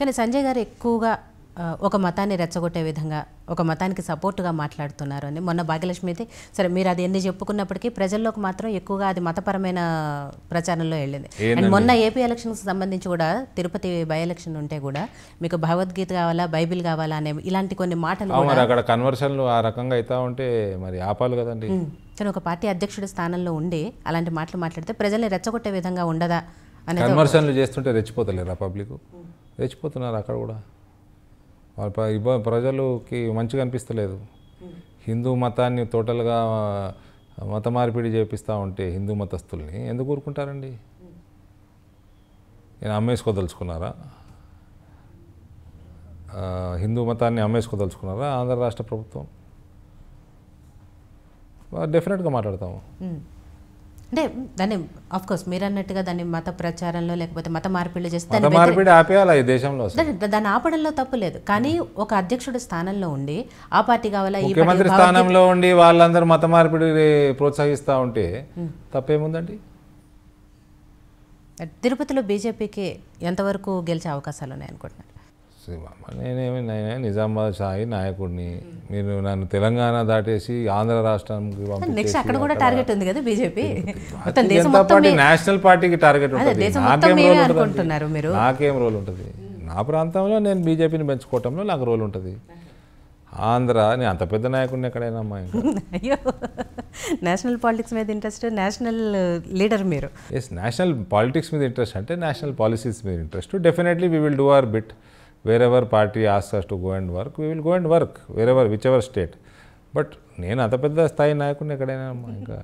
కానీ సంజయ్ గారు ఎక్కువగా ఒక మతాన్ని రెచ్చగొట్టే విధంగా ఒక మతానికి సపోర్టుగా మాట్లాడుతున్నారు అని మొన్న భాగ్యలక్ష్మి అయితే సరే మీరు అది ఎన్ని చెప్పుకున్నప్పటికీ ప్రజల్లోకి మాత్రం ఎక్కువగా అది మతపరమైన ప్రచారంలో వెళ్ళింది అండ్ మొన్న ఏపీ ఎలక్షన్కి సంబంధించి కూడా తిరుపతి బై ఎలక్షన్ ఉంటే కూడా మీకు భగవద్గీత కావాలా బైబిల్ కావాలా అనే ఇలాంటి కొన్ని మాటలు అక్కడ కన్వర్షన్లు ఆ రకంగా అయితే ఉంటే మరి ఆపాలి కదండి కానీ ఒక పార్టీ అధ్యక్షుడి స్థానంలో ఉండి అలాంటి మాటలు మాట్లాడితే ప్రజల్ని రెచ్చగొట్టే విధంగా ఉండదా కన్వర్షన్లు చేస్తుంటే రెచ్చిపోతలేరా పబ్లిక్ రెచ్చిపోతున్నారు అక్కడ కూడా వాళ్ళ ప్రజలకి మంచిగా అనిపిస్తలేదు హిందూ మతాన్ని టోటల్గా మత మార్పిడి చేపిస్తూ ఉంటే హిందూ మతస్థుల్ని ఎందుకు ఊరుకుంటారండి నేను అమ్మేసుకోదలుచుకున్నారా హిందూ మతాన్ని అమ్మేసుకోదలుచుకున్నారా ఆంధ్ర రాష్ట్ర ప్రభుత్వం డెఫినెట్గా మాట్లాడతాము అంటే దాన్ని ఆఫ్ కోర్స్ మీరు అన్నట్టుగా దాన్ని మత ప్రచారంలో లేకపోతే మత మార్పిడిలో చేస్తే దేశంలో దాన్ని ఆపడంలో తప్పు లేదు కానీ ఒక అధ్యక్షుడు స్థానంలో ఉండి ఆ పార్టీ కావాలా స్థానంలో ఉండి వాళ్ళందరూ మత మార్పిడి ప్రోత్సహిస్తా ఉంటే తప్పేముందండి తిరుపతిలో బీజేపీకి ఎంతవరకు గెలిచే అవకాశాలు ఉన్నాయనుకుంటున్నారు శ్రీరామ నేనేమి నేనే నిజామాబాద్ సాయి నాయకుడిని మీరు నన్ను తెలంగాణ దాటేసి ఆంధ్ర రాష్ట్రానికి నెక్స్ట్ అక్కడ కూడా టార్గెట్ ఉంది కదా బీజేపీ పార్టీ నేషనల్ పార్టీకి టార్గెట్ ఉంటుంది నాకేం రోల్ ఉంటుంది రోల్ ఉంటుంది నా ప్రాంతంలో నేను బీజేపీని పెంచుకోవటంలో నాకు రోల్ ఉంటుంది ఆంధ్ర నేను అంత పెద్ద నాయకుడిని ఎక్కడైనా అమ్మా అయ్యో నేషనల్ పాలిటిక్స్ మీద ఇంట్రెస్ట్ నేషనల్ లీడర్ మీరు ఎస్ నేషనల్ పాలిటిక్స్ మీద ఇంట్రెస్ట్ అంటే నేషనల్ పాలసీస్ మీద interest definitely we will do our bit wherever party ఆస్ us to go and work we will go and work wherever whichever state but నేను అంత పెద్ద స్థాయి నాయకుడిని ఎక్కడైనా ఇంకా